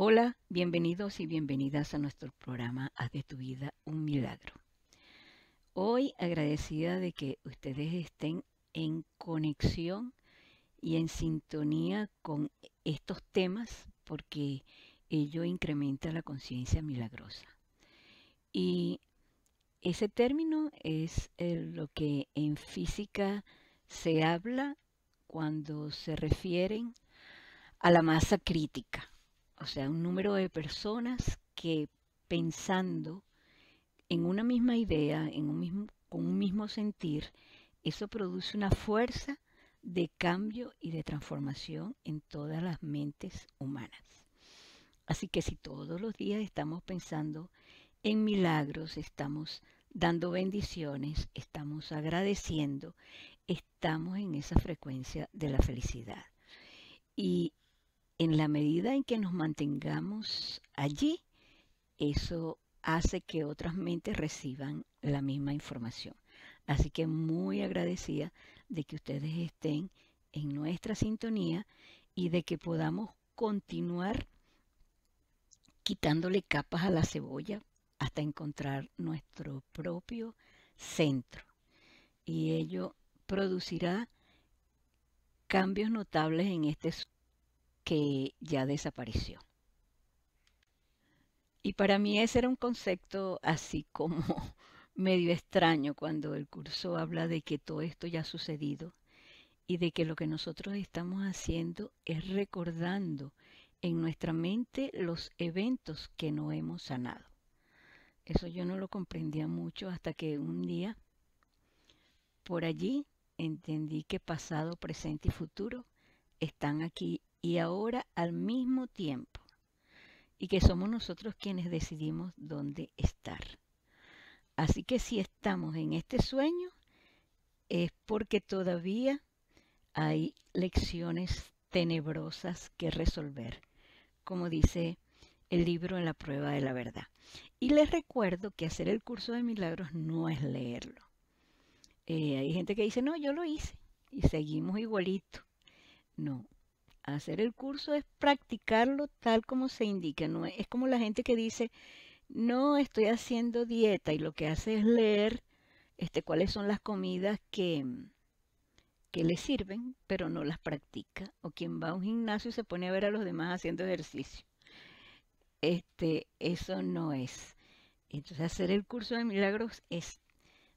Hola, bienvenidos y bienvenidas a nuestro programa Haz de tu vida un milagro. Hoy agradecida de que ustedes estén en conexión y en sintonía con estos temas porque ello incrementa la conciencia milagrosa. Y ese término es eh, lo que en física se habla cuando se refieren a la masa crítica o sea, un número de personas que pensando en una misma idea, en un mismo, con un mismo sentir, eso produce una fuerza de cambio y de transformación en todas las mentes humanas. Así que si todos los días estamos pensando en milagros, estamos dando bendiciones, estamos agradeciendo, estamos en esa frecuencia de la felicidad. Y en la medida en que nos mantengamos allí, eso hace que otras mentes reciban la misma información. Así que muy agradecida de que ustedes estén en nuestra sintonía y de que podamos continuar quitándole capas a la cebolla hasta encontrar nuestro propio centro. Y ello producirá cambios notables en este que ya desapareció. Y para mí ese era un concepto así como medio extraño cuando el curso habla de que todo esto ya ha sucedido y de que lo que nosotros estamos haciendo es recordando en nuestra mente los eventos que no hemos sanado. Eso yo no lo comprendía mucho hasta que un día por allí entendí que pasado, presente y futuro están aquí y ahora al mismo tiempo, y que somos nosotros quienes decidimos dónde estar. Así que si estamos en este sueño, es porque todavía hay lecciones tenebrosas que resolver, como dice el libro en la prueba de la verdad. Y les recuerdo que hacer el curso de milagros no es leerlo. Eh, hay gente que dice, no, yo lo hice y seguimos igualito. No, Hacer el curso es practicarlo tal como se indica. No es como la gente que dice, no estoy haciendo dieta y lo que hace es leer este, cuáles son las comidas que, que le sirven, pero no las practica. O quien va a un gimnasio y se pone a ver a los demás haciendo ejercicio. Este, eso no es. Entonces hacer el curso de milagros es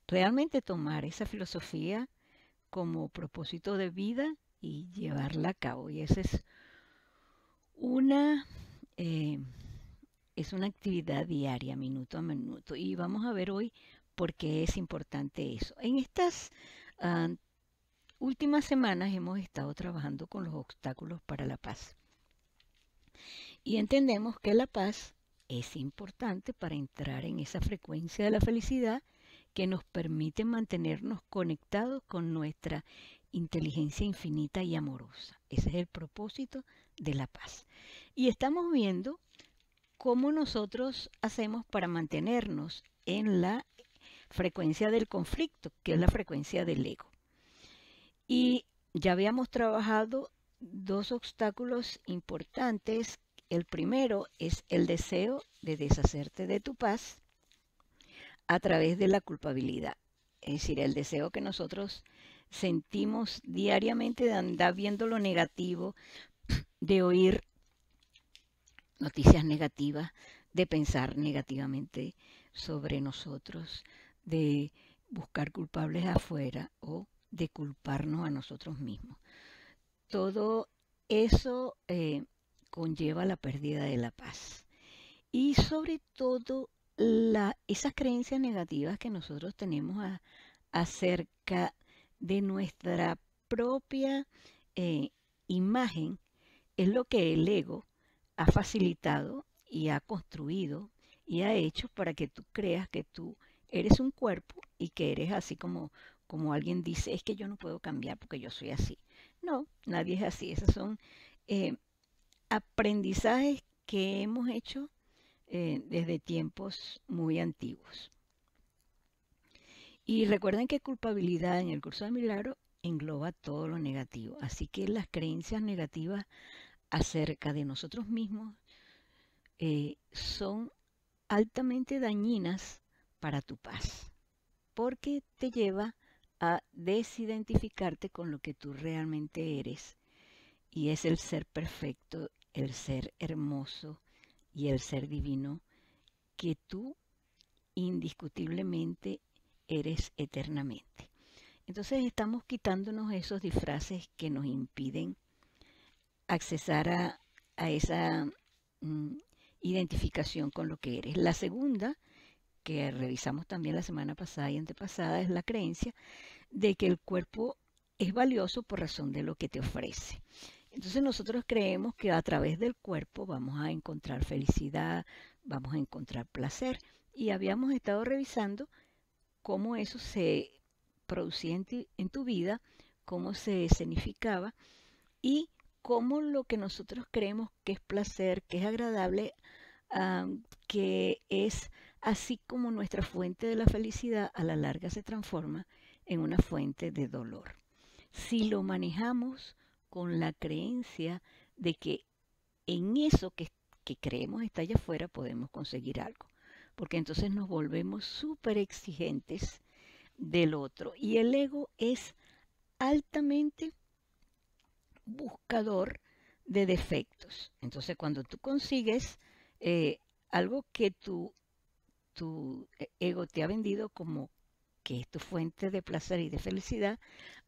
realmente tomar esa filosofía como propósito de vida y llevarla a cabo. Y esa es una, eh, es una actividad diaria, minuto a minuto. Y vamos a ver hoy por qué es importante eso. En estas ah, últimas semanas hemos estado trabajando con los obstáculos para la paz. Y entendemos que la paz es importante para entrar en esa frecuencia de la felicidad que nos permite mantenernos conectados con nuestra inteligencia infinita y amorosa. Ese es el propósito de la paz. Y estamos viendo cómo nosotros hacemos para mantenernos en la frecuencia del conflicto, que es la frecuencia del ego. Y ya habíamos trabajado dos obstáculos importantes. El primero es el deseo de deshacerte de tu paz a través de la culpabilidad. Es decir, el deseo que nosotros sentimos diariamente de andar viendo lo negativo, de oír noticias negativas, de pensar negativamente sobre nosotros, de buscar culpables afuera o de culparnos a nosotros mismos. Todo eso eh, conlleva la pérdida de la paz y sobre todo la, esas creencias negativas que nosotros tenemos a, acerca de nuestra propia eh, imagen es lo que el ego ha facilitado y ha construido y ha hecho para que tú creas que tú eres un cuerpo y que eres así como, como alguien dice, es que yo no puedo cambiar porque yo soy así. No, nadie es así. Esos son eh, aprendizajes que hemos hecho eh, desde tiempos muy antiguos. Y recuerden que culpabilidad en el curso de milagro engloba todo lo negativo. Así que las creencias negativas acerca de nosotros mismos eh, son altamente dañinas para tu paz, porque te lleva a desidentificarte con lo que tú realmente eres, y es el ser perfecto, el ser hermoso y el ser divino que tú indiscutiblemente eres eternamente. Entonces estamos quitándonos esos disfraces que nos impiden accesar a, esa mm, identificación con lo que eres. La segunda, que revisamos también la semana pasada y antepasada, es la creencia de que el cuerpo es valioso por razón de lo que te ofrece. Entonces nosotros creemos que a través del cuerpo vamos a encontrar felicidad, vamos a encontrar placer. Y habíamos estado revisando cómo eso se producía en, tu vida, cómo se escenificaba y cómo lo que nosotros creemos que es placer, que es agradable, ah, que es así como nuestra fuente de la felicidad a la larga se transforma en una fuente de dolor. Si lo manejamos con la creencia de que en eso que creemos está allá afuera podemos conseguir algo porque entonces nos volvemos súper exigentes del otro. Y el ego es altamente buscador de defectos. Entonces cuando tú consigues eh, algo que tu, tu ego te ha vendido como que es tu fuente de placer y de felicidad,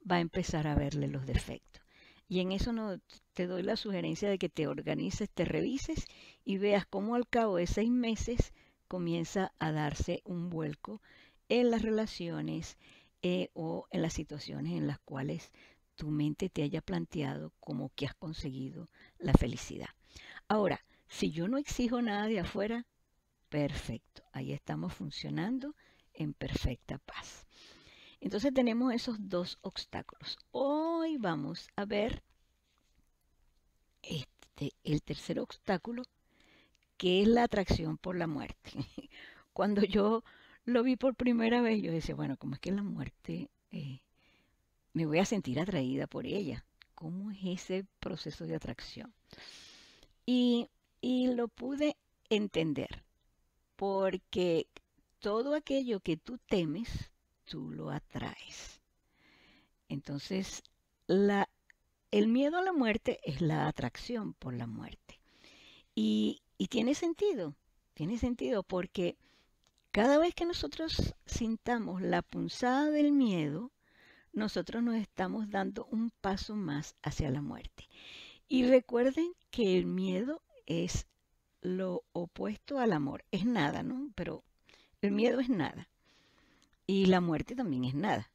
va a empezar a verle los defectos. Y en eso no, te doy la sugerencia de que te organices, te revises y veas cómo al cabo de seis meses comienza a darse un vuelco en las relaciones eh, o en las situaciones en las cuales tu mente te haya planteado como que has conseguido la felicidad. Ahora, si yo no exijo nada de afuera, perfecto, ahí estamos funcionando en perfecta paz. Entonces tenemos esos dos obstáculos. Hoy vamos a ver este, el tercer obstáculo ¿Qué es la atracción por la muerte. Cuando yo lo vi por primera vez, yo decía, bueno, ¿cómo es que la muerte eh, me voy a sentir atraída por ella? ¿Cómo es ese proceso de atracción? Y, y lo pude entender, porque todo aquello que tú temes, tú lo atraes. Entonces, la, el miedo a la muerte es la atracción por la muerte. Y y tiene sentido, tiene sentido porque cada vez que nosotros sintamos la punzada del miedo, nosotros nos estamos dando un paso más hacia la muerte. Y recuerden que el miedo es lo opuesto al amor. Es nada, ¿no? Pero el miedo es nada. Y la muerte también es nada.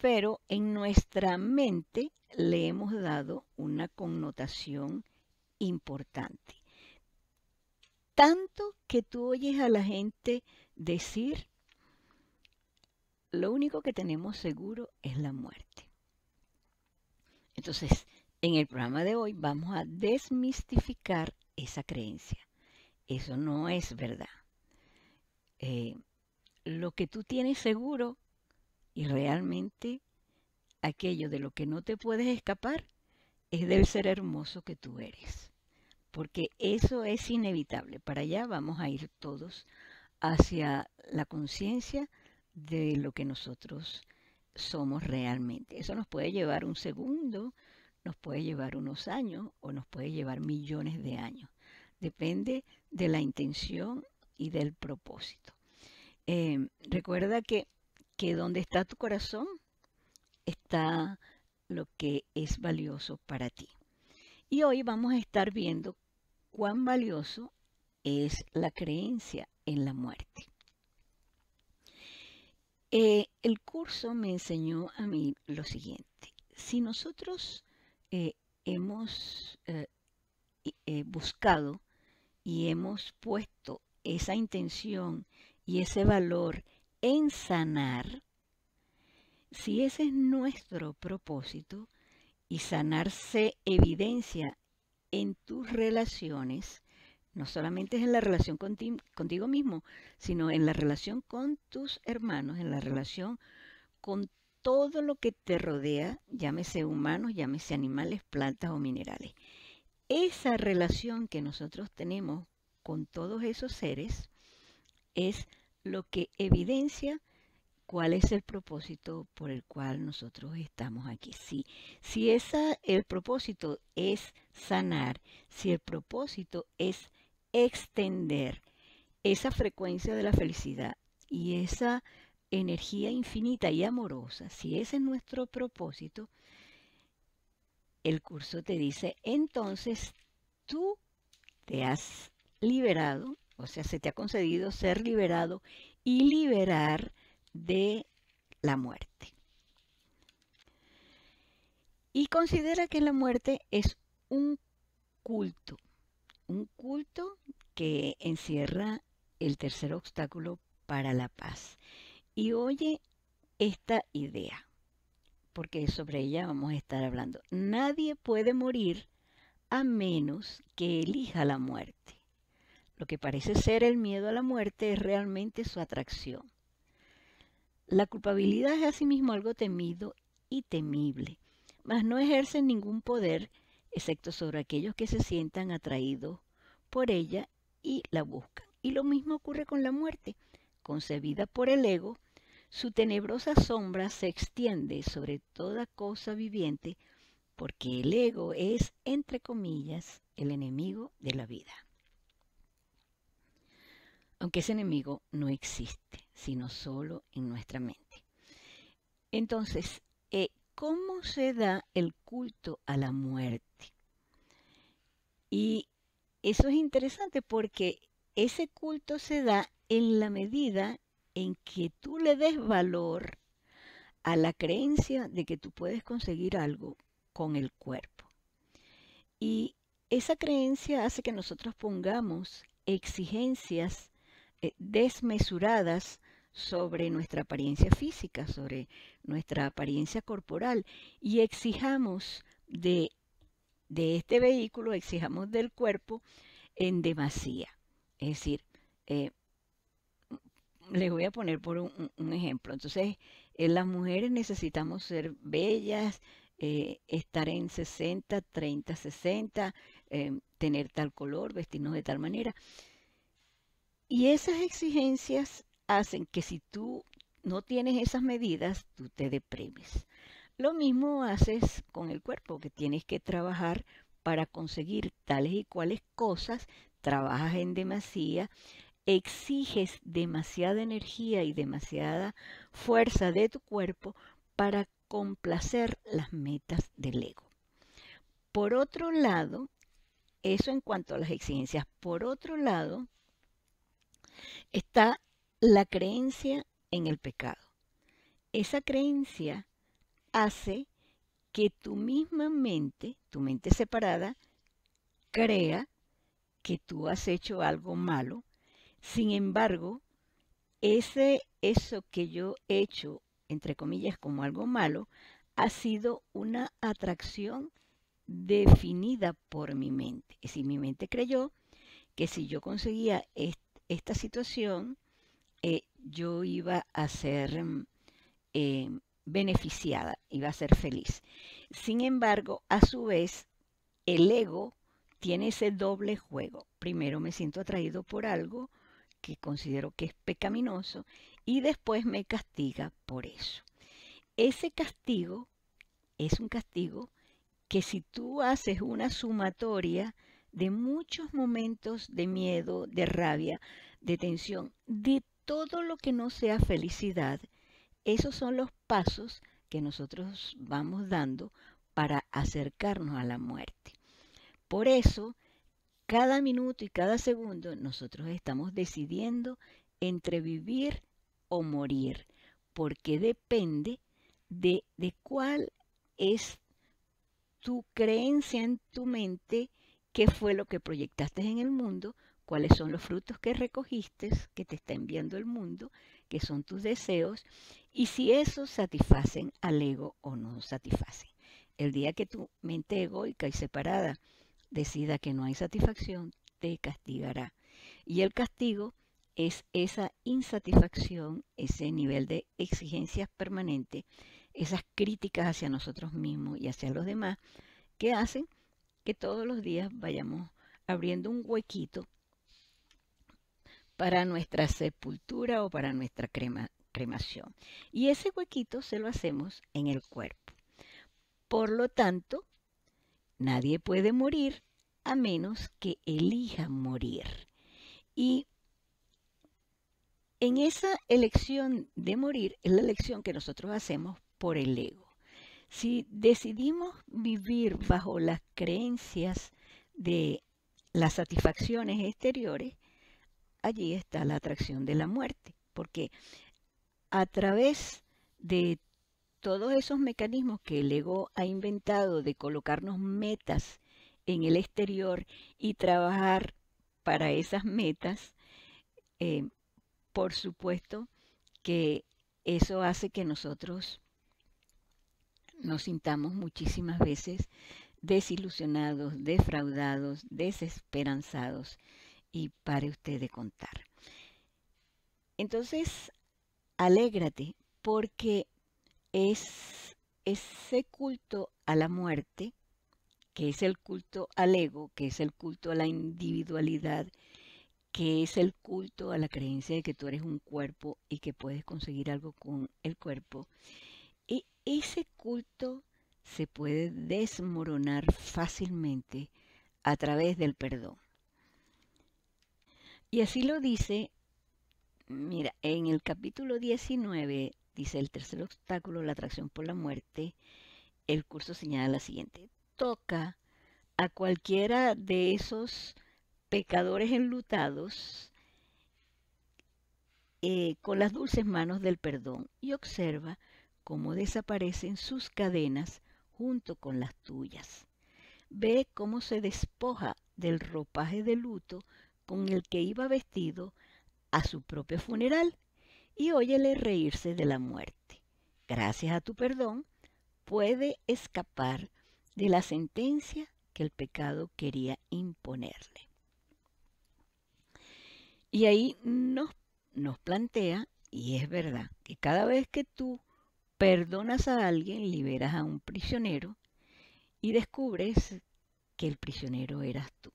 Pero en nuestra mente le hemos dado una connotación importante tanto que tú oyes a la gente decir, lo único que tenemos seguro es la muerte. Entonces, en el programa de hoy vamos a desmistificar esa creencia. Eso no es verdad. Eh, lo que tú tienes seguro y realmente aquello de lo que no te puedes escapar es del ser hermoso que tú eres porque eso es inevitable. Para allá vamos a ir todos hacia la conciencia de lo que nosotros somos realmente. Eso nos puede llevar un segundo, nos puede llevar unos años o nos puede llevar millones de años. Depende de la intención y del propósito. Eh, recuerda que, que donde está tu corazón está lo que es valioso para ti. Y hoy vamos a estar viendo cuán valioso es la creencia en la muerte. Eh, el curso me enseñó a mí lo siguiente. Si nosotros eh, hemos eh, buscado y hemos puesto esa intención y ese valor en sanar, si ese es nuestro propósito y sanarse evidencia en tus relaciones, no solamente es en la relación contigo mismo, sino en la relación con tus hermanos, en la relación con todo lo que te rodea, llámese humanos, llámese animales, plantas o minerales. Esa relación que nosotros tenemos con todos esos seres es lo que evidencia cuál es el propósito por el cual nosotros estamos aquí. Si, si esa, el propósito es sanar, si el propósito es extender esa frecuencia de la felicidad y esa energía infinita y amorosa, si ese es nuestro propósito, el curso te dice, entonces tú te has liberado, o sea, se te ha concedido ser liberado y liberar de la muerte. Y considera que la muerte es un culto, un culto que encierra el tercer obstáculo para la paz. Y oye esta idea, porque sobre ella vamos a estar hablando. Nadie puede morir a menos que elija la muerte. Lo que parece ser el miedo a la muerte es realmente su atracción. La culpabilidad es asimismo algo temido y temible, mas no ejerce ningún poder excepto sobre aquellos que se sientan atraídos por ella y la buscan. Y lo mismo ocurre con la muerte. Concebida por el ego, su tenebrosa sombra se extiende sobre toda cosa viviente porque el ego es, entre comillas, el enemigo de la vida. Aunque ese enemigo no existe, sino solo en nuestra mente. Entonces, eh, ¿cómo se da el culto a la muerte? Y eso es interesante porque ese culto se da en la medida en que tú le des valor a la creencia de que tú puedes conseguir algo con el cuerpo. Y esa creencia hace que nosotros pongamos exigencias eh, desmesuradas sobre nuestra apariencia física, sobre nuestra apariencia corporal y exijamos de de este vehículo exijamos del cuerpo en demasía. Es decir, eh, les voy a poner por un, ejemplo. Entonces, eh, las mujeres necesitamos ser bellas, eh, estar en 60, 30, 60, tener tal color, vestirnos de tal manera. Y esas exigencias hacen que si tú no tienes esas medidas, tú te deprimes. Lo mismo haces con el cuerpo, que tienes que trabajar para conseguir tales y cuales cosas, trabajas en demasía, exiges demasiada energía y demasiada fuerza de tu cuerpo para complacer las metas del ego. Por otro lado, eso en cuanto a las exigencias, por otro lado, está la creencia en el pecado. Esa creencia hace que tu misma mente, tu mente separada, crea que tú has hecho algo malo. Sin embargo, ese eso que yo he hecho, entre comillas, como algo malo, ha sido una atracción definida por mi mente. Es decir, mi mente creyó que si yo conseguía esta situación, eh, yo iba a ser mm, em, beneficiada y va a ser feliz. Sin embargo, a su vez, el ego tiene ese doble juego. Primero me siento atraído por algo que considero que es pecaminoso y después me castiga por eso. Ese castigo es un castigo que si tú haces una sumatoria de muchos momentos de miedo, de rabia, de tensión, de todo lo que no sea felicidad, esos son los pasos que nosotros vamos dando para acercarnos a la muerte. Por eso, cada minuto y cada segundo nosotros estamos decidiendo entre vivir o morir, porque depende de, de cuál es tu creencia en tu mente, qué fue lo que proyectaste en el mundo, cuáles son los frutos que recogiste, que te está enviando el mundo, que son tus deseos, y si esos satisfacen al ego o no satisfacen. El día que tu mente egoica y separada decida que no hay satisfacción, te castigará. Y el castigo es esa insatisfacción, ese nivel de exigencias permanentes, esas críticas hacia nosotros mismos y hacia los demás, que hacen que todos los días vayamos abriendo un huequito para nuestra sepultura o para nuestra crema, cremación. Y ese huequito se lo hacemos en el cuerpo. Por lo tanto, nadie puede morir a menos que elija morir. Y en esa elección de morir es la elección que nosotros hacemos por el ego. Si decidimos vivir bajo las creencias de las satisfacciones exteriores, allí está la atracción de la muerte, porque a través de todos esos mecanismos que el ego ha inventado de colocarnos metas en el exterior y trabajar para esas metas, eh, por supuesto que eso hace que nosotros nos sintamos muchísimas veces desilusionados, defraudados, desesperanzados y pare usted de contar. Entonces, alégrate, porque es ese culto a la muerte, que es el culto al ego, que es el culto a la individualidad, que es el culto a la creencia de que tú eres un cuerpo y que puedes conseguir algo con el cuerpo. Y e-, ese culto se puede desmoronar fácilmente a través del perdón. Y así lo dice Mira, en el capítulo 19 dice el tercer obstáculo, la atracción por la muerte, el curso señala la siguiente. Toca a cualquiera de esos pecadores enlutados eh, con las dulces manos del perdón y observa cómo desaparecen sus cadenas junto con las tuyas. Ve cómo se despoja del ropaje de luto con el que iba vestido a su propio funeral y óyele reírse de la muerte. Gracias a tu perdón, puede escapar de la sentencia que el pecado quería imponerle. Y ahí nos, nos plantea, y es verdad, que cada vez que tú perdonas a alguien, liberas a un prisionero y descubres que el prisionero eras tú.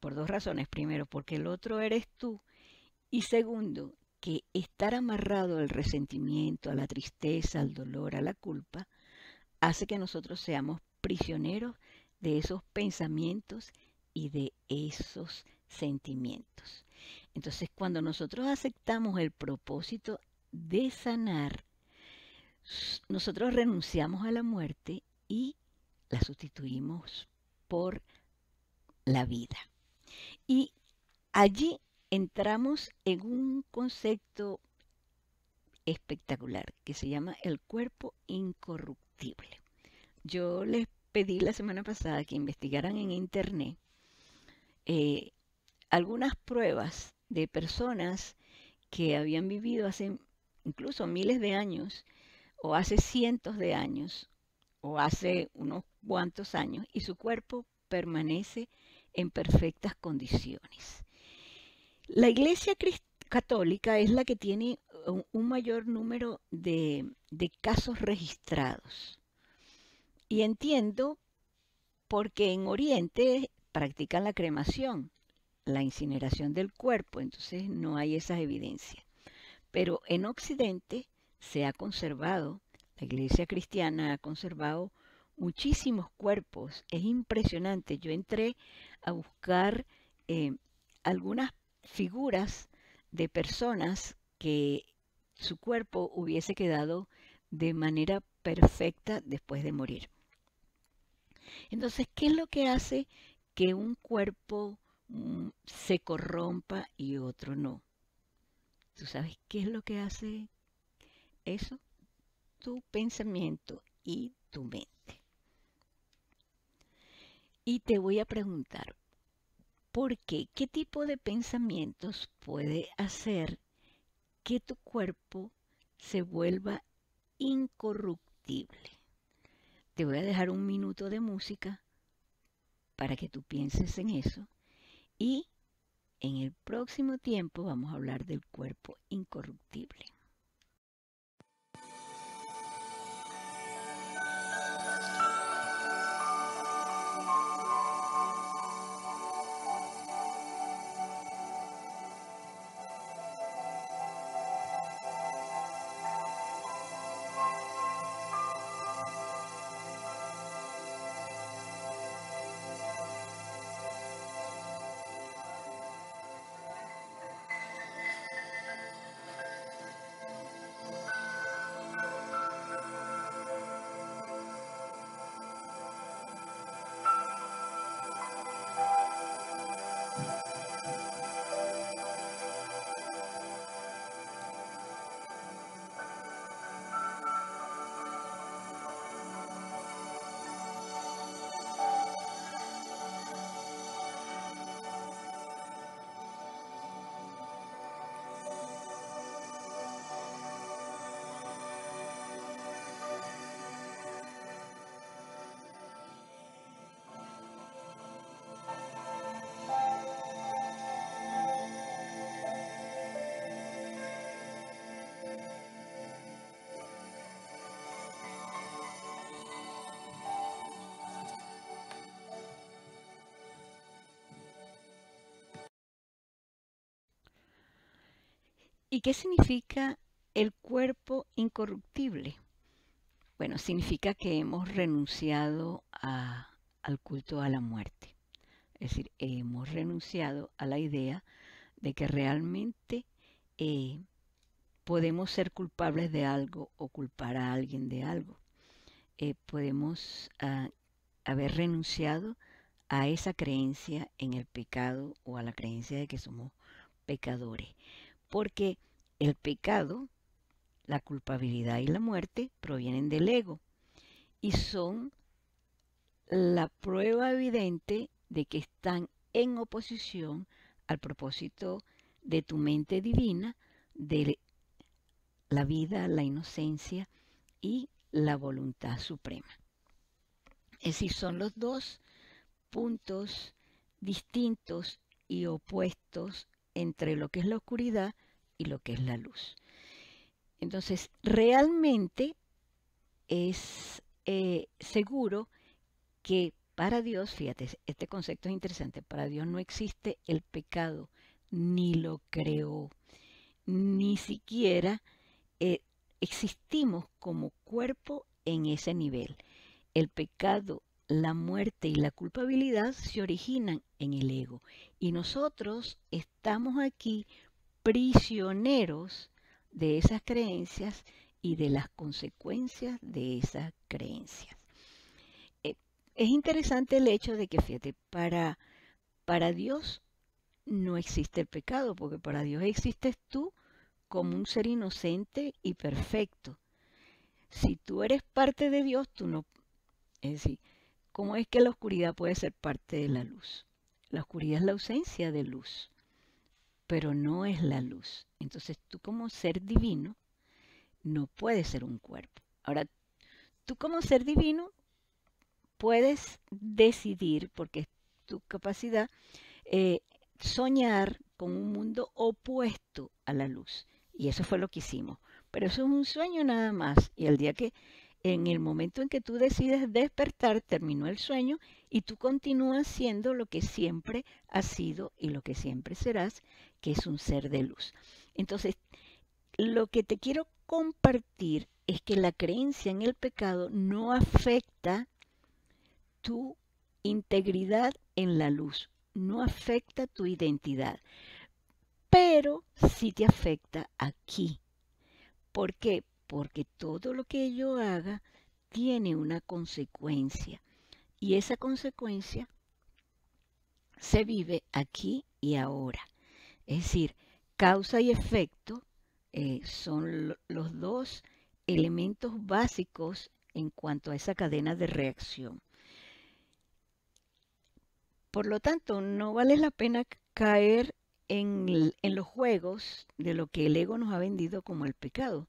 Por dos razones. Primero, porque el otro eres tú y segundo, que estar amarrado al resentimiento, a la tristeza, al dolor, a la culpa, hace que nosotros seamos prisioneros de esos pensamientos y de esos sentimientos. Entonces, cuando nosotros aceptamos el propósito de sanar, nosotros renunciamos a la muerte y la sustituimos por la vida. Y allí entramos en un concepto espectacular que se llama el cuerpo incorruptible. Yo les pedí la semana pasada que investigaran en internet eh, algunas pruebas de personas que habían vivido hace incluso miles de años o hace cientos de años o hace unos cuantos años y su cuerpo permanece en perfectas condiciones. La Iglesia Católica es la que tiene un mayor número de, casos registrados. Y entiendo porque en Oriente practican la cremación, la incineración del cuerpo, entonces no hay esas evidencias. Pero en Occidente se ha conservado, la iglesia cristiana ha conservado muchísimos cuerpos, es impresionante. Yo entré a buscar eh, algunas algunas figuras de personas que su cuerpo hubiese quedado de manera perfecta después de morir. Entonces, ¿qué es lo que hace que un cuerpo mm, se corrompa y otro no? ¿Tú sabes qué es lo que hace eso? Tu pensamiento y tu mente. Y te voy a preguntar, qué? ¿qué tipo de pensamientos puede hacer que tu cuerpo se vuelva incorruptible? Te voy a dejar un minuto de música para que tú pienses en eso. Y en el próximo tiempo vamos a hablar del cuerpo incorruptible. ¿Y qué significa el cuerpo incorruptible? Bueno, significa que hemos renunciado al culto a la muerte. Es decir, hemos renunciado a la idea de que realmente eh, podemos ser culpables de algo o culpar a alguien de algo. Eh, podemos ah, haber renunciado a esa creencia en el pecado o a la creencia de que somos pecadores. Porque el pecado, la culpabilidad y la muerte provienen del ego y son la prueba evidente de que están en oposición al propósito de tu mente divina de la vida, la inocencia y la voluntad suprema. Es decir, son los dos puntos distintos y opuestos entre lo que es la oscuridad y lo que es la luz. Entonces, realmente es eh, seguro que para Dios, fíjate, este concepto es interesante, para Dios no existe el pecado, ni lo creó, ni siquiera eh, existimos como cuerpo en ese nivel. El pecado, la muerte y la culpabilidad se originan en el ego y nosotros estamos aquí prisioneros de esas creencias y de las consecuencias de esas creencias. Eh, es interesante el hecho de que, fíjate, para, para Dios no existe el pecado, porque para Dios existes tú como un ser inocente y perfecto. Si tú eres parte de Dios, tú no... Es decir, ¿cómo es que la oscuridad puede ser parte de la luz? La oscuridad es la ausencia de luz pero no es la luz. Entonces tú como ser divino no puedes ser un cuerpo. Ahora, tú como ser divino puedes decidir, porque es tu capacidad, eh, soñar con un mundo opuesto a la luz. Y eso fue lo que hicimos. Pero eso es un sueño nada más. Y el día que en el momento en que tú decides despertar, terminó el sueño y tú continúas siendo lo que siempre has sido y lo que siempre serás, que es un ser de luz. Entonces, lo que te quiero compartir es que la creencia en el pecado no afecta tu integridad en la luz, no afecta tu identidad, pero sí te afecta aquí. ¿Por qué? porque todo lo que yo haga tiene una consecuencia y esa consecuencia se vive aquí y ahora. Es decir, causa y efecto eh, son los dos elementos básicos en cuanto a esa cadena de reacción. Por lo tanto, no vale la pena caer en los juegos de lo que el ego nos ha vendido como el pecado,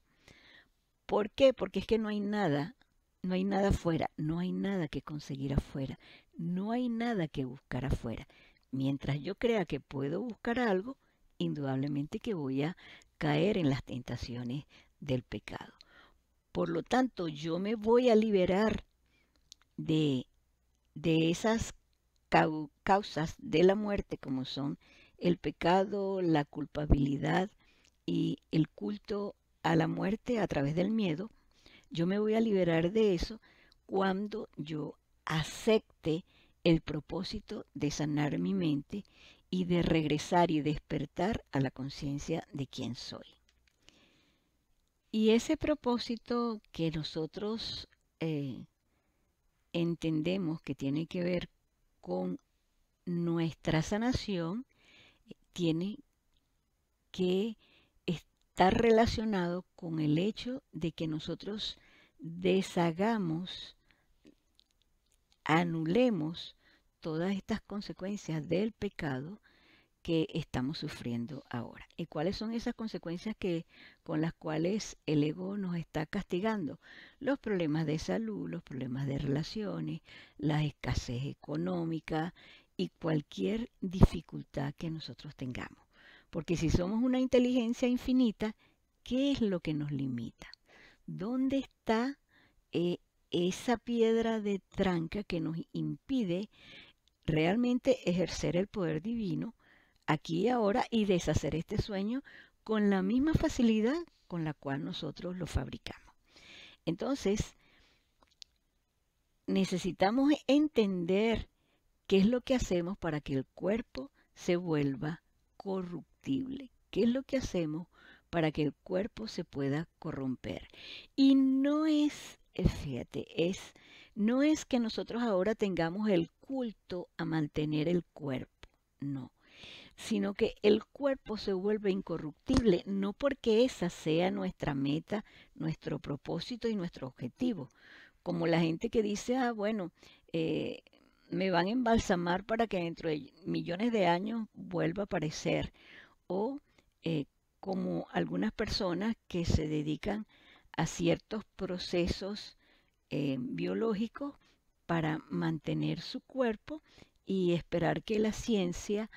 ¿Por qué? Porque es que no hay nada, no hay nada afuera, no hay nada que conseguir afuera, no hay nada que buscar afuera. Mientras yo crea que puedo buscar algo, indudablemente que voy a caer en las tentaciones del pecado. Por lo tanto, yo me voy a liberar de, de esas causas de la muerte como son el pecado, la culpabilidad y el culto a la muerte a través del miedo, yo me voy a liberar de eso cuando yo acepte el propósito de sanar mi mente y de regresar y despertar a la conciencia de quién soy. Y ese propósito que nosotros eh, entendemos que tiene que ver con nuestra sanación, tiene que está relacionado con el hecho de que nosotros deshagamos, anulemos todas estas consecuencias del pecado que estamos sufriendo ahora. ¿Y cuáles son esas consecuencias que, con las cuales el ego nos está castigando? Los problemas de salud, los problemas de relaciones, la escasez económica y cualquier dificultad que nosotros tengamos. Porque si somos una inteligencia infinita, ¿qué es lo que nos limita? ¿Dónde está eh, esa piedra de tranca que nos impide realmente ejercer el poder divino aquí y ahora y deshacer este sueño con la misma facilidad con la cual nosotros lo fabricamos? Entonces, necesitamos entender qué es lo que hacemos para que el cuerpo se vuelva corrupto ¿Qué es lo que hacemos para que el cuerpo se pueda corromper? Y no es, eh, fíjate, es, no es que nosotros ahora tengamos el culto a mantener el cuerpo, no sino que el cuerpo se vuelve incorruptible, no porque esa sea nuestra meta, nuestro propósito y nuestro objetivo. Como la gente que dice, ah, bueno, eh, me van a embalsamar para que dentro de millones de años vuelva a aparecer o eh, como algunas personas que se dedican a ciertos procesos eh, biológicos para mantener su cuerpo y esperar que la ciencia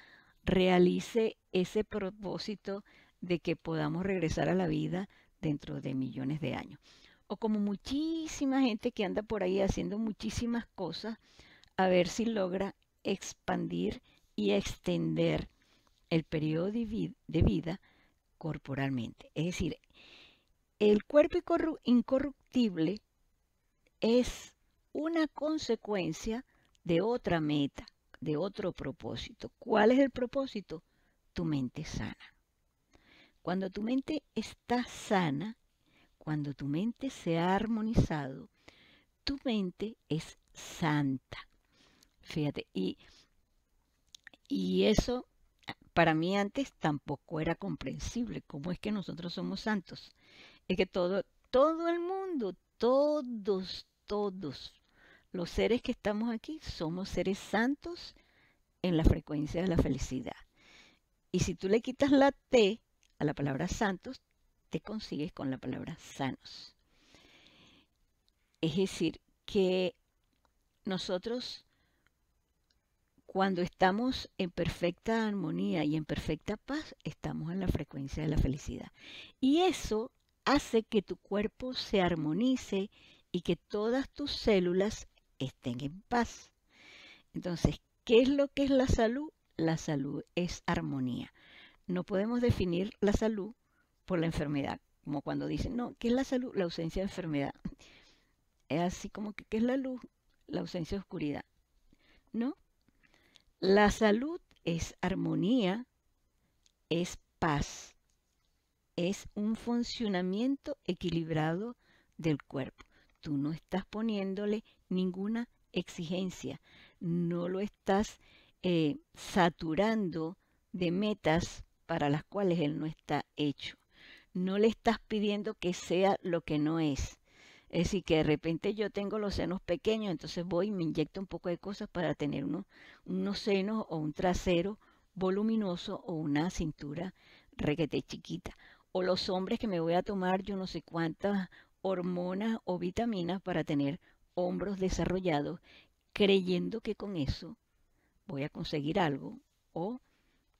realice ese propósito de que podamos regresar a la vida dentro de millones de años. O como muchísima gente que anda por ahí haciendo muchísimas cosas, a ver si logra expandir y extender el periodo de, vida corporalmente. Es decir, el cuerpo incorruptible es una consecuencia de otra meta, de otro propósito. ¿Cuál es el propósito? Tu mente sana. Cuando tu mente está sana, cuando tu mente se ha armonizado, tu mente es santa. Fíjate, y, y eso para mí antes tampoco era comprensible cómo es que nosotros somos santos. Es que todo, todo el mundo, todos, todos los seres que estamos aquí somos seres santos en la frecuencia de la felicidad. Y si tú le quitas la T a la palabra santos, te consigues con la palabra sanos. Es decir, que nosotros cuando estamos en perfecta armonía y en perfecta paz, estamos en la frecuencia de la felicidad. Y eso hace que tu cuerpo se armonice y que todas tus células estén en paz. Entonces, ¿qué es lo que es la salud? La salud es armonía. No podemos definir la salud por la enfermedad, como cuando dicen, no, ¿qué es la salud? La ausencia de enfermedad. Es así como que, ¿qué es la luz? La ausencia de oscuridad. ¿No? La salud es armonía, es paz, es un funcionamiento equilibrado del cuerpo. Tú no estás poniéndole ninguna exigencia, no lo estás eh, saturando de metas para las cuales él no está hecho. No le estás pidiendo que sea lo que no es. Es decir, que de repente yo tengo los senos pequeños, entonces voy y me inyecto un poco de cosas para tener unos, senos o un trasero voluminoso o una cintura requete chiquita. O los hombres que me voy a tomar yo no sé cuántas hormonas o vitaminas para tener hombros desarrollados, creyendo que con eso voy a conseguir algo o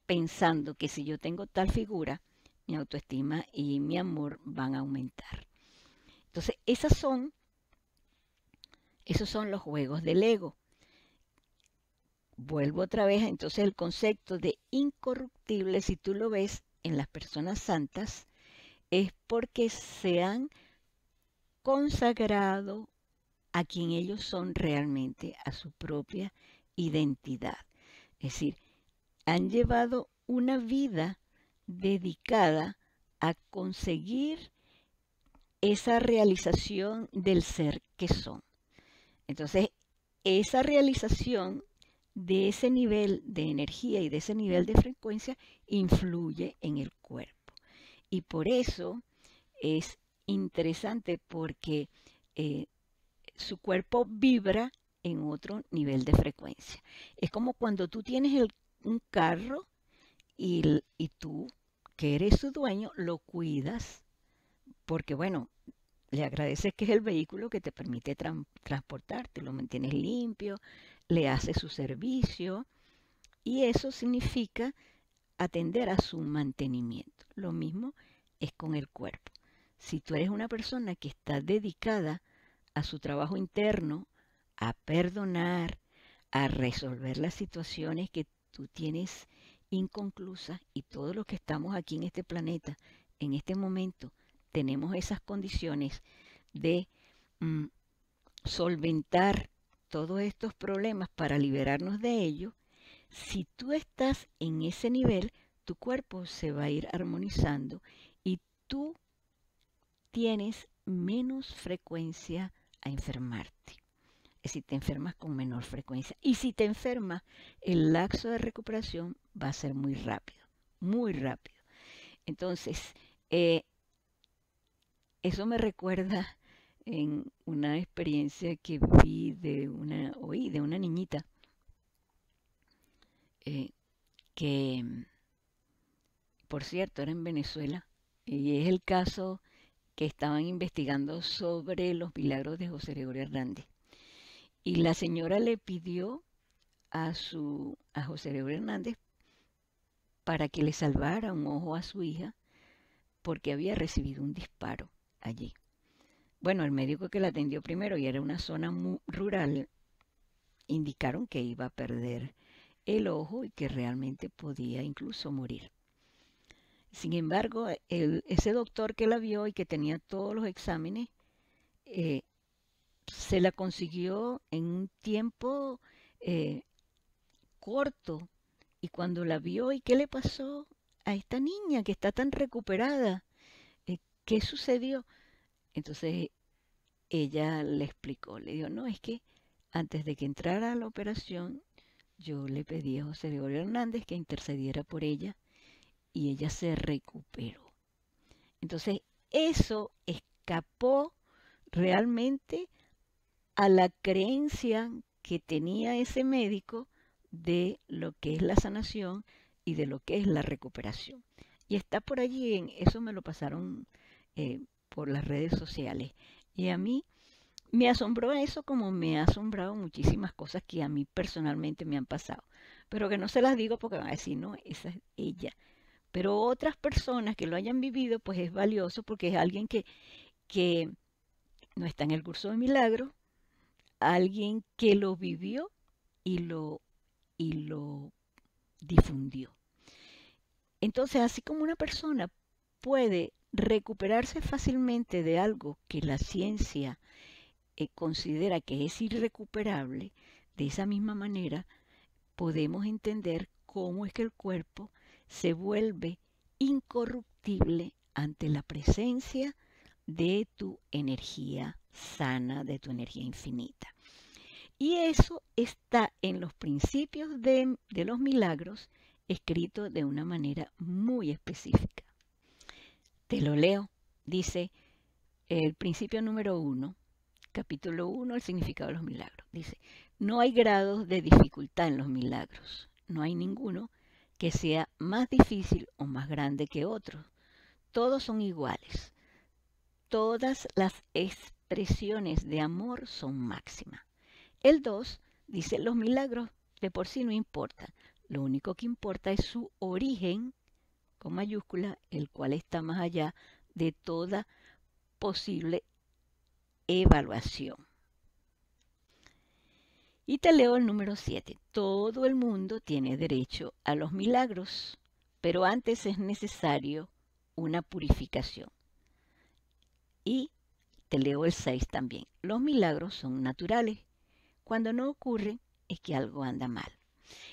pensando que si yo tengo tal figura, mi autoestima y mi amor van a aumentar. Entonces, esas son, esos son los juegos del ego. Vuelvo otra vez, entonces el concepto de incorruptible, si tú lo ves en las personas santas, es porque se han consagrado a quien ellos son realmente, a su propia identidad. Es decir, han llevado una vida dedicada a conseguir esa realización del ser que son. Entonces, esa realización de ese nivel de energía y de ese nivel de frecuencia influye en el cuerpo. Y por eso es interesante porque eh, su cuerpo vibra en otro nivel de frecuencia. Es como cuando tú tienes un carro y, y tú, que eres su dueño, lo cuidas porque bueno, le agradeces que es el vehículo que te permite transportarte, lo mantienes limpio, le haces su servicio y eso significa atender a su mantenimiento. Lo mismo es con el cuerpo. Si tú eres una persona que está dedicada a su trabajo interno, a perdonar, a resolver las situaciones que tú tienes inconclusas y todos los que estamos aquí en este planeta, en este momento, tenemos esas condiciones de mm, solventar todos estos problemas para liberarnos de ellos, si tú estás en ese nivel, tu cuerpo se va a ir armonizando y tú tienes menos frecuencia a enfermarte. Es decir, te enfermas con menor frecuencia. Y si te enfermas, el laxo de recuperación va a ser muy rápido, muy rápido. Entonces, eh, eso me recuerda en una experiencia que vi de una, oí de una niñita eh, que, mm, por cierto, era en Venezuela, y es el caso que estaban investigando sobre los milagros de José Gregorio Hernández. Y la señora le pidió a, su, a José Gregorio Hernández para que le salvara un ojo a su hija porque había recibido un disparo allí. Bueno, el médico que la atendió primero y era una zona rural, indicaron que iba a perder el ojo y que realmente podía incluso morir. Sin embargo, ese doctor que la vio y que tenía todos los exámenes, eh, se la consiguió en un tiempo eh, corto. Y cuando la vio, ¿y qué le pasó a esta niña que está tan recuperada? ¿qué sucedió? Entonces ella le explicó, le dijo, no, es que antes de que entrara a la operación, yo le pedí a José Gregorio Hernández que intercediera por ella y ella se recuperó. Entonces, eso escapó realmente a la creencia que tenía ese médico de lo que es la sanación y de lo que es la recuperación. Y está por allí, en, eso me lo pasaron eh, por las redes sociales. Y a mí me asombró eso como me ha asombrado muchísimas cosas que a mí personalmente me han pasado. Pero que no se las digo porque van a decir, no, esa es ella. Pero otras personas que lo hayan vivido, pues es valioso porque es alguien que, que no está en el curso de milagros, alguien que lo vivió y lo, y lo difundió. Entonces, así como una persona puede recuperarse fácilmente de algo que la ciencia eh, considera que es irrecuperable, de esa misma manera podemos entender cómo es que el cuerpo se vuelve incorruptible ante la presencia de tu energía sana, de tu energía infinita. Y eso está en los principios de los milagros escrito de una manera muy específica. Te lo leo. Dice el principio número uno, capítulo uno, el significado de los milagros. Dice, no hay grados de dificultad en los milagros. No hay ninguno que sea más difícil o más grande que otro. Todos son iguales. Todas las expresiones de amor son máxima. El 2 dice, los milagros de por sí no importan. Lo único que importa es su origen con mayúscula, el cual está más allá de toda posible evaluación. Y te leo el número 7. Todo el mundo tiene derecho a los milagros, pero antes es necesario una purificación. Y te leo el 6 también. Los milagros son naturales. Cuando no ocurren es que algo anda mal.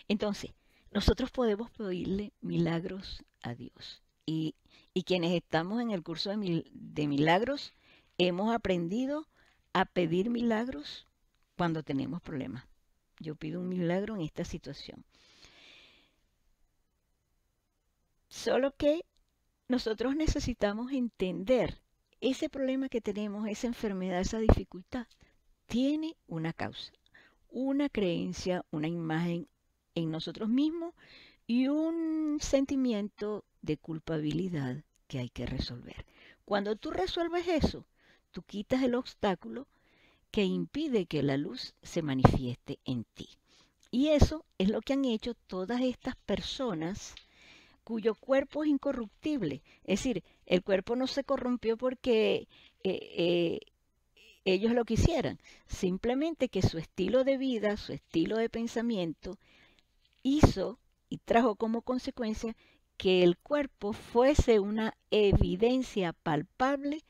Entonces, nosotros podemos pedirle milagros a Dios. Y, quienes estamos en el curso de, de milagros, hemos aprendido a pedir milagros cuando tenemos problemas. Yo pido un milagro en esta situación. Solo que nosotros necesitamos entender ese problema que tenemos, esa enfermedad, esa dificultad, tiene una causa, una creencia, una imagen, en nosotros mismos y un sentimiento de culpabilidad que hay que resolver. Cuando tú resuelves eso, tú quitas el obstáculo que impide que la luz se manifieste en ti. Y eso es lo que han hecho todas estas personas cuyo cuerpo es incorruptible. Es decir, el cuerpo no se corrompió porque eh, eh, ellos lo quisieran, simplemente que su estilo de vida, su estilo de pensamiento hizo y trajo como consecuencia que el cuerpo fuese una evidencia palpable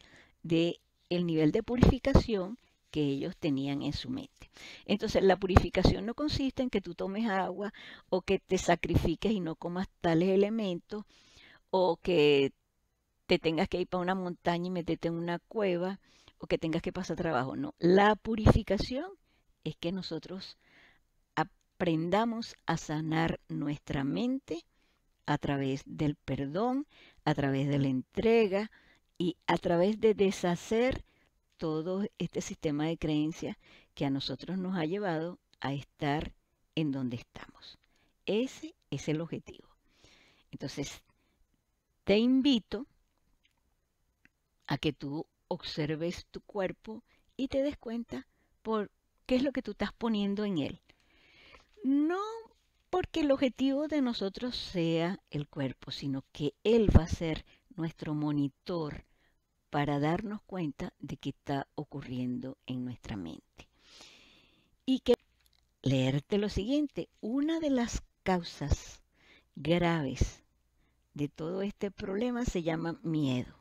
de el nivel de purificación que ellos tenían en su mente. Entonces, la purificación no consiste en que tú tomes agua o que te sacrifiques y no comas tales elementos o que te tengas que ir para una montaña y meterte en una cueva o que tengas que pasar trabajo. No, la purificación es que nosotros aprendamos a sanar nuestra mente a través del perdón, a través de la entrega y a través de deshacer todo este sistema de creencias que a nosotros nos ha llevado a estar en donde estamos. Ese es el objetivo. Entonces, te invito a que tú observes tu cuerpo y te des cuenta por qué es lo que tú estás poniendo en él no porque el objetivo de nosotros sea el cuerpo, sino que Él va a ser nuestro monitor para darnos cuenta de qué está ocurriendo en nuestra mente. Y que leerte lo siguiente, una de las causas graves de todo este problema se llama miedo.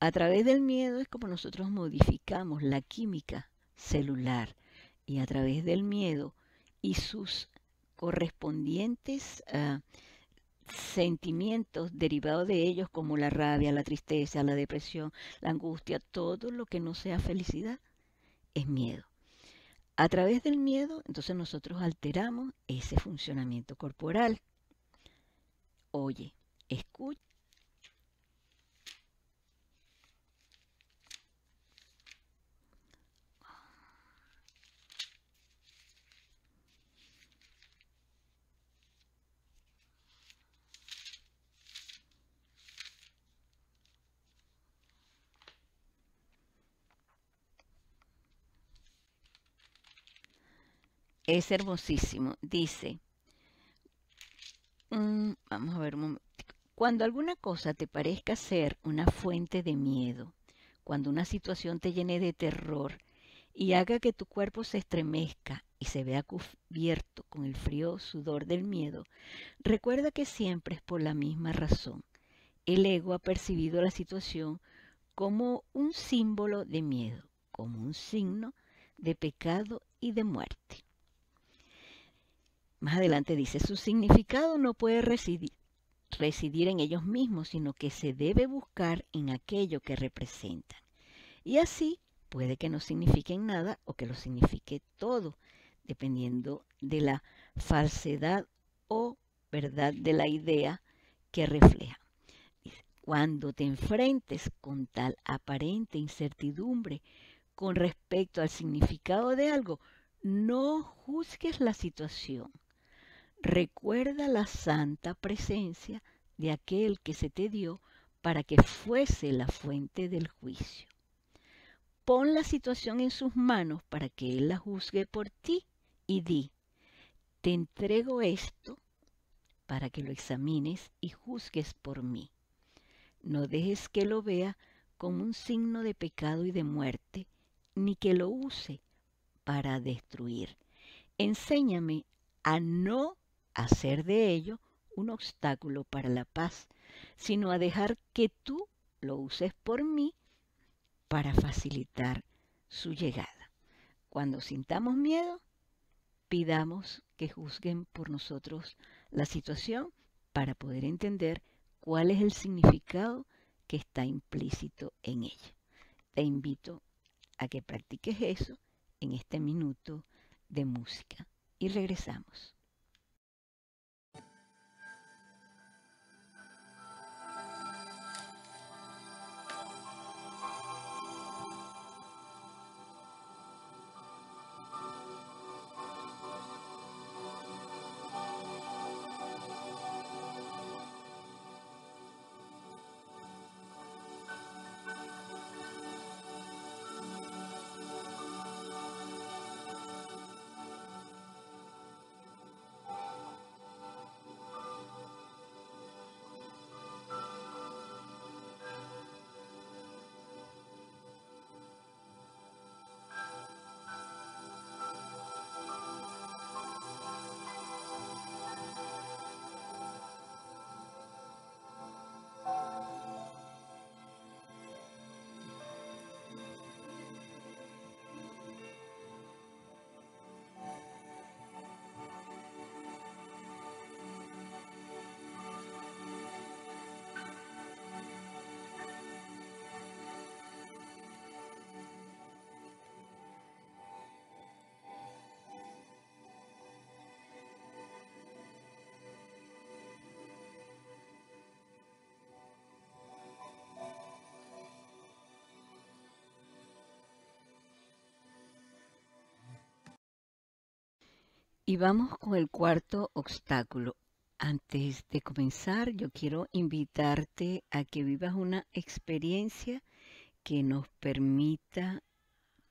A través del miedo es como nosotros modificamos la química celular y a través del miedo y sus correspondientes ah, sentimientos derivados de ellos como la rabia, la tristeza, la depresión, la angustia, todo lo que no sea felicidad es miedo. A través del miedo, entonces nosotros alteramos ese funcionamiento corporal. Oye, escucha es hermosísimo. Dice, mm, vamos a ver un momento. Cuando alguna cosa te parezca ser una fuente de miedo, cuando una situación te llene de terror y haga que tu cuerpo se estremezca y se vea cubierto con el frío sudor del miedo, recuerda que siempre es por la misma razón. El ego ha percibido la situación como un símbolo de miedo, como un signo de pecado y de muerte. Más adelante dice, su significado no puede residir, en ellos mismos, sino que se debe buscar en aquello que representan. Y así puede que no signifiquen nada o que lo signifique todo, dependiendo de la falsedad o verdad de la idea que refleja. Cuando te enfrentes con tal aparente incertidumbre con respecto al significado de algo, no juzgues la situación Recuerda la santa presencia de aquel que se te dio para que fuese la fuente del juicio. Pon la situación en sus manos para que Él la juzgue por ti y di, te entrego esto para que lo examines y juzgues por mí. No dejes que lo vea como un signo de pecado y de muerte, ni que lo use para destruir. Enséñame a no hacer de ello un obstáculo para la paz, sino a dejar que tú lo uses por mí para facilitar su llegada. Cuando sintamos miedo, pidamos que juzguen por nosotros la situación para poder entender cuál es el significado que está implícito en ella. Te invito a que practiques eso en este minuto de música y regresamos. Y vamos con el cuarto obstáculo. Antes de comenzar, yo quiero invitarte a que vivas una experiencia que nos permita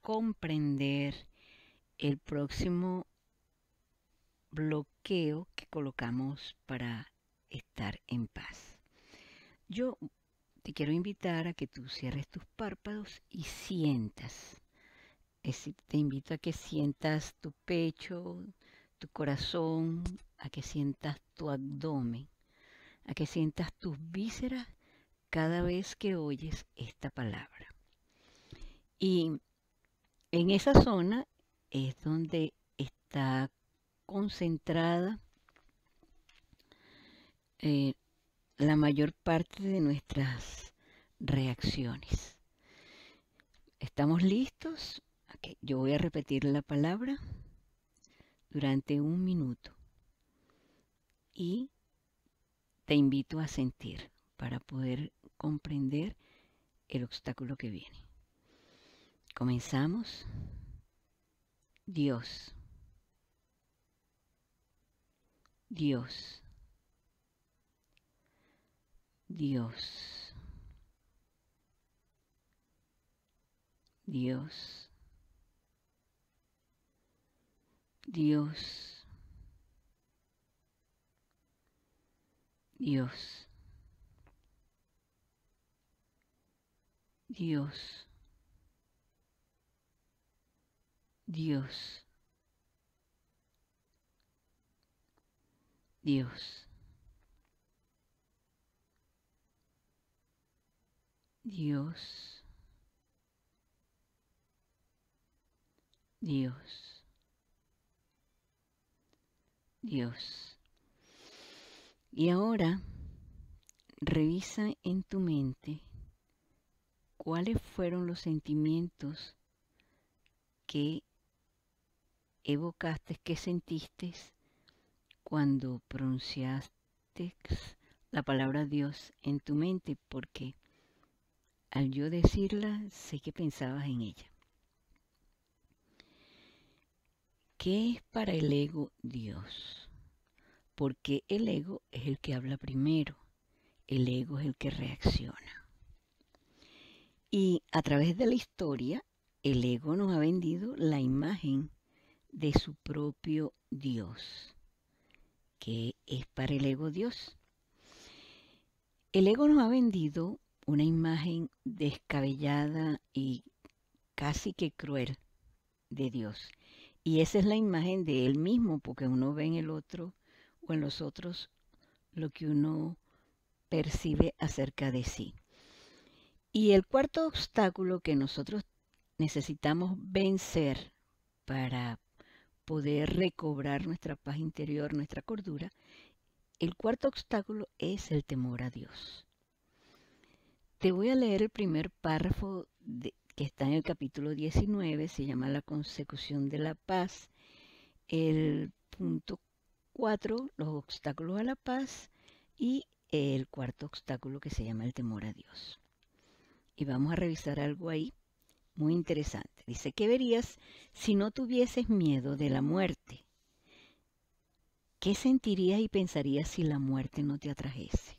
comprender el próximo bloqueo que colocamos para estar en paz. Yo te quiero invitar a que tú cierres tus párpados y sientas. te invito a que sientas tu pecho, corazón, a que sientas tu abdomen, a que sientas tus vísceras cada vez que oyes esta palabra. Y en esa zona es donde está concentrada eh, la mayor parte de nuestras reacciones. ¿Estamos listos? Yo voy a repetir la palabra durante un minuto y te invito a sentir para poder comprender el obstáculo que viene. Comenzamos. Dios. Dios. Dios. Dios. Dios, Dios, Dios, Dios, Dios, Dios, Dios. Dios. Y ahora revisa en tu mente cuáles fueron los sentimientos que evocaste, que sentiste cuando pronunciaste la palabra Dios en tu mente, porque al yo decirla sé que pensabas en ella. ¿Qué es para el ego Dios? Porque el ego es el que habla primero, el ego es el que reacciona. Y a través de la historia, el ego nos ha vendido la imagen de su propio Dios. ¿Qué es para el ego Dios? El ego nos ha vendido una imagen descabellada y casi que cruel de Dios y esa es la imagen de él mismo, porque uno ve en el otro o en los otros lo que uno percibe acerca de sí. Y el cuarto obstáculo que nosotros necesitamos vencer para poder recobrar nuestra paz interior, nuestra cordura, el cuarto obstáculo es el temor a Dios. Te voy a leer el primer párrafo de, que está en el capítulo 19, se llama La consecución de la paz. El punto 4, los obstáculos a la paz. Y el cuarto obstáculo que se llama el temor a Dios. Y vamos a revisar algo ahí muy interesante. Dice, ¿qué verías si no tuvieses miedo de la muerte? ¿Qué sentirías y pensarías si la muerte no te atrajese?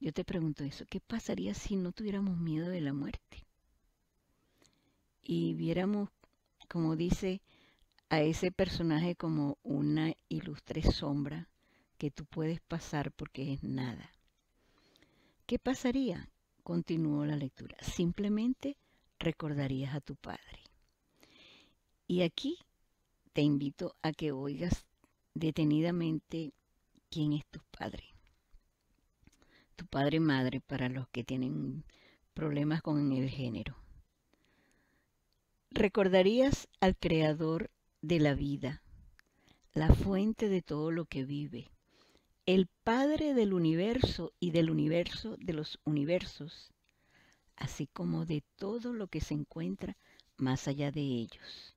Yo te pregunto eso, ¿qué pasaría si no tuviéramos miedo de la muerte? Y viéramos, como dice, a ese personaje como una ilustre sombra que tú puedes pasar porque es nada. ¿Qué pasaría? Continuó la lectura. Simplemente recordarías a tu padre. Y aquí te invito a que oigas detenidamente quién es tu padre tu padre y madre para los que tienen problemas con el género. Recordarías al creador de la vida, la fuente de todo lo que vive, el padre del universo y del universo de los universos, así como de todo lo que se encuentra más allá de ellos.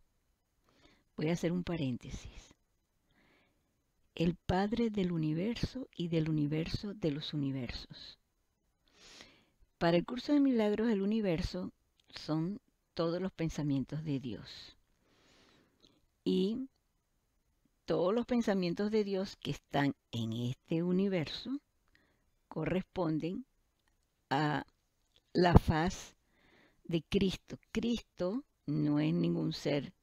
Voy a hacer un paréntesis el Padre del universo y del universo de los universos. Para el curso de milagros el universo son todos los pensamientos de Dios. Y todos los pensamientos de Dios que están en este universo corresponden a la faz de Cristo. Cristo no es ningún ser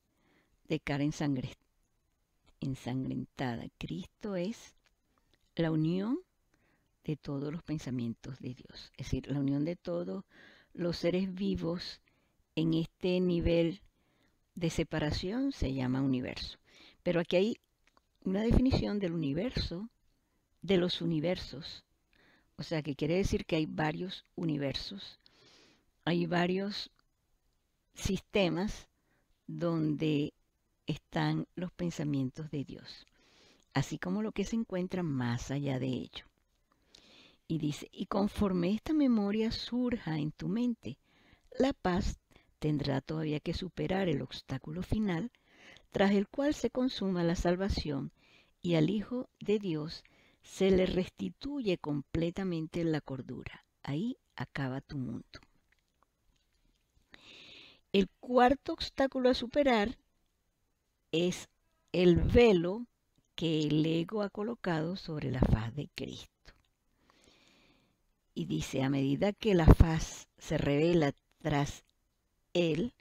de cara en sangre ensangrentada. Cristo es la unión de todos los pensamientos de Dios, es decir, la unión de todos los seres vivos en este nivel de separación se llama universo. Pero aquí hay una definición del universo, de los universos, o sea que quiere decir que hay varios universos, hay varios sistemas donde están los pensamientos de Dios, así como lo que se encuentra más allá de ello. Y dice, y conforme esta memoria surja en tu mente, la paz tendrá todavía que superar el obstáculo final, tras el cual se consuma la salvación y al Hijo de Dios se le restituye completamente la cordura. Ahí acaba tu mundo. El cuarto obstáculo a superar es el velo que el ego ha colocado sobre la faz de Cristo. Y dice, a medida que la faz se revela tras él,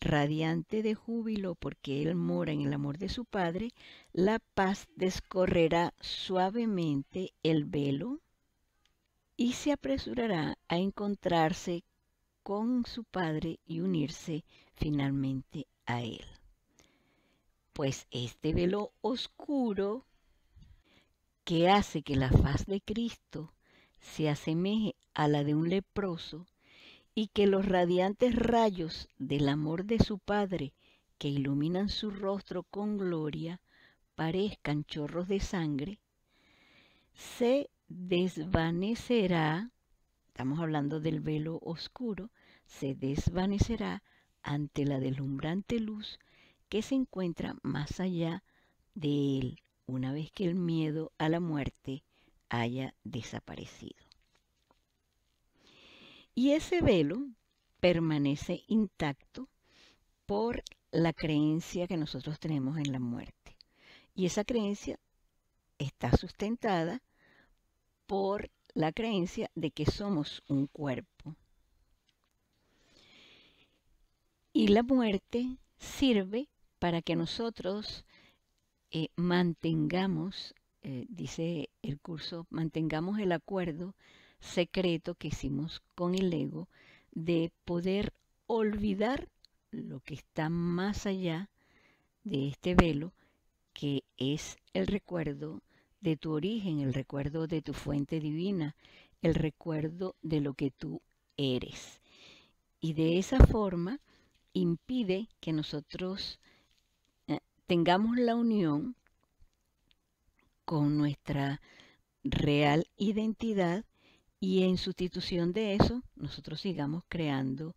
radiante de júbilo porque él mora en el amor de su Padre, la paz descorrerá suavemente el velo y se apresurará a encontrarse con su Padre y unirse finalmente a él pues este velo oscuro que hace que la faz de Cristo se asemeje a la de un leproso y que los radiantes rayos del amor de su Padre que iluminan su rostro con gloria parezcan chorros de sangre, se desvanecerá, estamos hablando del velo oscuro, se desvanecerá ante la deslumbrante luz que se encuentra más allá de él una vez que el miedo a la muerte haya desaparecido. Y ese velo permanece intacto por la creencia que nosotros tenemos en la muerte. Y esa creencia está sustentada por la creencia de que somos un cuerpo. Y la muerte sirve para que nosotros eh, mantengamos, eh, dice el curso, mantengamos el acuerdo secreto que hicimos con el ego de poder olvidar lo que está más allá de este velo, que es el recuerdo de tu origen, el recuerdo de tu fuente divina, el recuerdo de lo que tú eres. Y de esa forma impide que nosotros tengamos la unión con nuestra real identidad y en sustitución de eso nosotros sigamos creando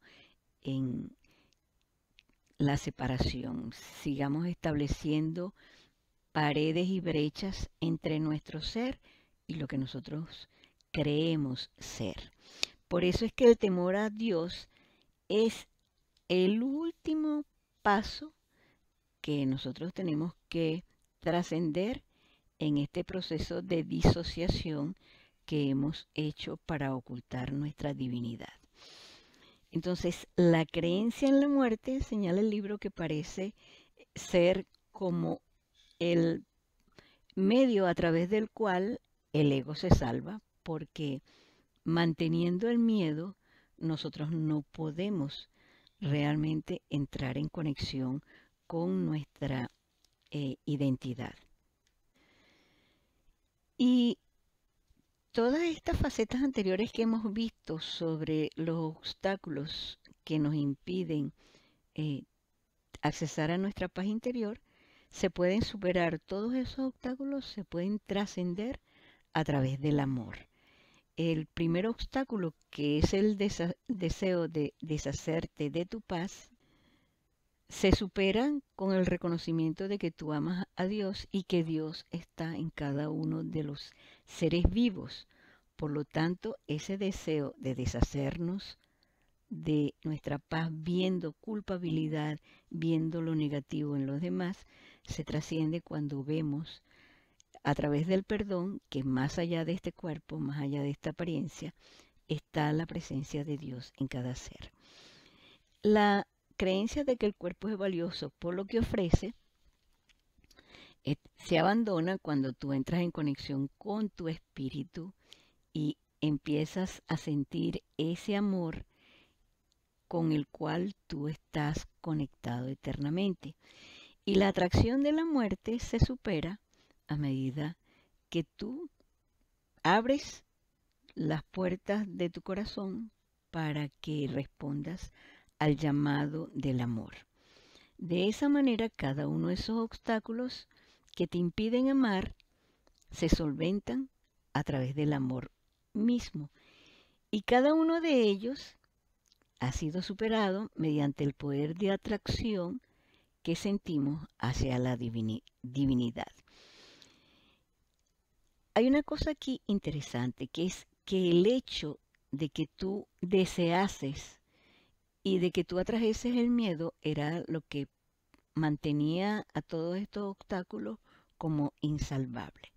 en la separación, sigamos estableciendo paredes y brechas entre nuestro ser y lo que nosotros creemos ser. Por eso es que el temor a Dios es el último paso que nosotros tenemos que trascender en este proceso de disociación que hemos hecho para ocultar nuestra divinidad. Entonces, la creencia en la muerte, señala el libro, que parece ser como el medio a través del cual el ego se salva, porque manteniendo el miedo, nosotros no podemos realmente entrar en conexión con nuestra eh, identidad. Y todas estas facetas anteriores que hemos visto sobre los obstáculos que nos impiden eh, accesar a nuestra paz interior, se pueden superar todos esos obstáculos, se pueden trascender a través del amor. El primer obstáculo, que es el deseo de deshacerte de tu paz, se superan con el reconocimiento de que tú amas a Dios y que Dios está en cada uno de los seres vivos. Por lo tanto, ese deseo de deshacernos de nuestra paz viendo culpabilidad, viendo lo negativo en los demás, se trasciende cuando vemos a través del perdón que más allá de este cuerpo, más allá de esta apariencia, está la presencia de Dios en cada ser. La creencia de que el cuerpo es valioso por lo que ofrece, eh, se abandona cuando tú entras en conexión con tu espíritu y empiezas a sentir ese amor con el cual tú estás conectado eternamente. Y la atracción de la muerte se supera a medida que tú abres las puertas de tu corazón para que respondas al llamado del amor. De esa manera, cada uno de esos obstáculos que te impiden amar se solventan a través del amor mismo. Y cada uno de ellos ha sido superado mediante el poder de atracción que sentimos hacia la divinidad. Hay una cosa aquí interesante, que es que el hecho de que tú deseases y de que tú atrajeses el miedo era lo que mantenía a todos estos obstáculos como insalvables.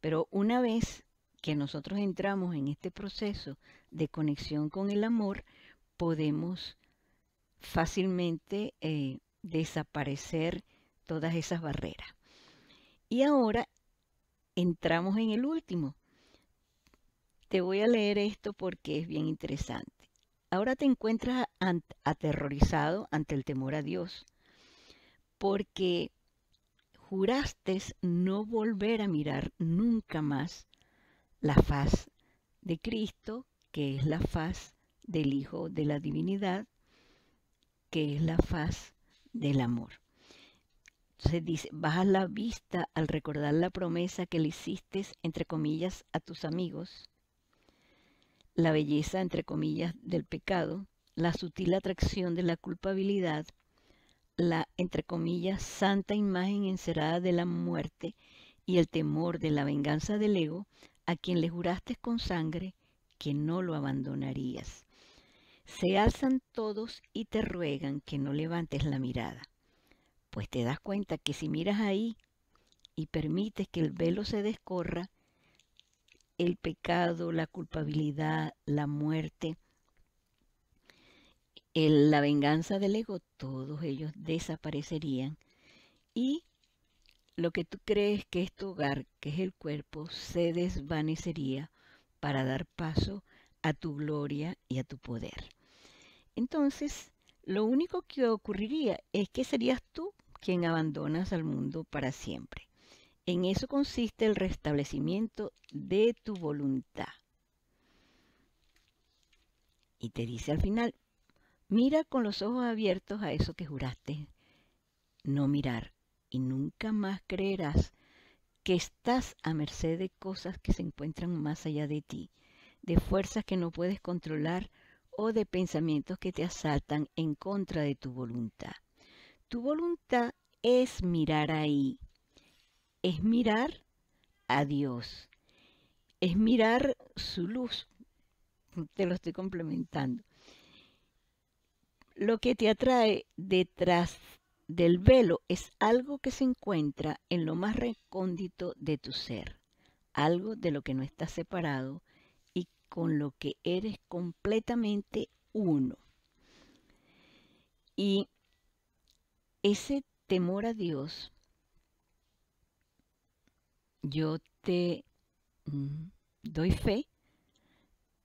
Pero una vez que nosotros entramos en este proceso de conexión con el amor, podemos fácilmente eh, desaparecer todas esas barreras. Y ahora entramos en el último. Te voy a leer esto porque es bien interesante ahora te encuentras aterrorizado ante el temor a Dios, porque juraste no volver a mirar nunca más la faz de Cristo, que es la faz del Hijo de la Divinidad, que es la faz del amor. Se dice, baja la vista al recordar la promesa que le hiciste, entre comillas, a tus amigos, la belleza, entre comillas, del pecado, la sutil atracción de la culpabilidad, la, entre comillas, santa imagen encerada de la muerte y el temor de la venganza del ego, a quien le juraste con sangre que no lo abandonarías. Se alzan todos y te ruegan que no levantes la mirada, pues te das cuenta que si miras ahí y permites que el velo se descorra, el pecado, la culpabilidad, la muerte, la venganza del ego, todos ellos desaparecerían y lo que tú crees que es tu hogar, que es el cuerpo, se desvanecería para dar paso a tu gloria y a tu poder. Entonces, lo único que ocurriría es que serías tú quien abandonas al mundo para siempre. En eso consiste el restablecimiento de tu voluntad. Y te dice al final, mira con los ojos abiertos a eso que juraste no mirar y nunca más creerás que estás a merced de cosas que se encuentran más allá de ti, de fuerzas que no puedes controlar o de pensamientos que te asaltan en contra de tu voluntad. Tu voluntad es mirar ahí es mirar a Dios, es mirar su luz. Te lo estoy complementando. Lo que te atrae detrás del velo es algo que se encuentra en lo más recóndito de tu ser, algo de lo que no estás separado y con lo que eres completamente uno. Y ese temor a Dios yo te mm, doy fe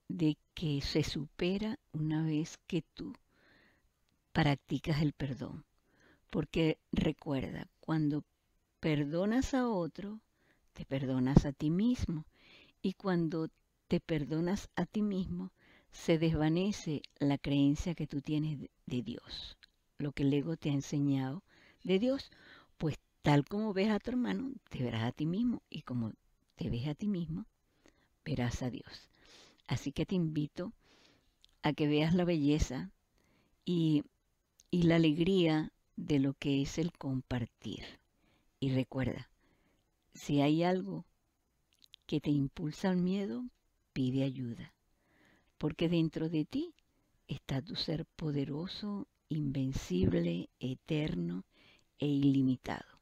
de que se supera una vez que tú practicas el perdón. Porque recuerda, cuando perdonas a otro, te perdonas a ti mismo. Y cuando te perdonas a ti mismo, se desvanece la creencia que tú tienes de Dios, lo que el ego te ha enseñado de Dios, Tal como ves a tu hermano, te verás a ti mismo y como te ves a ti mismo, verás a Dios. Así que te invito a que veas la belleza y, y la alegría de lo que es el compartir. Y recuerda, si hay algo que te impulsa al miedo, pide ayuda, porque dentro de ti está tu ser poderoso, invencible, eterno e ilimitado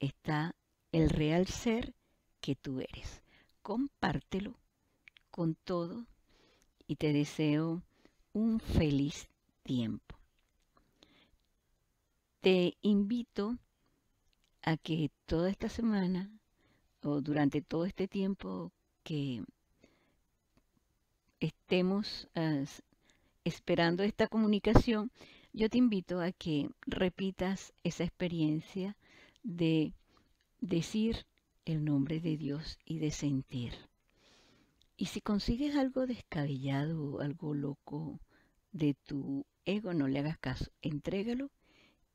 está el real ser que tú eres. Compártelo con todo y te deseo un feliz tiempo. Te invito a que toda esta semana o durante todo este tiempo que estemos esperando esta comunicación, yo te invito a que repitas esa experiencia de decir el nombre de Dios y de sentir. Y si consigues algo descabellado, algo loco de tu ego, no le hagas caso, entrégalo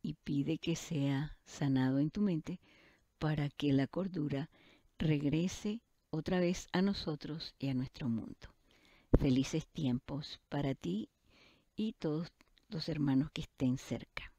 y pide que sea sanado en tu mente para que la cordura regrese otra vez a nosotros y a nuestro mundo. Felices tiempos para ti y todos los hermanos que estén cerca.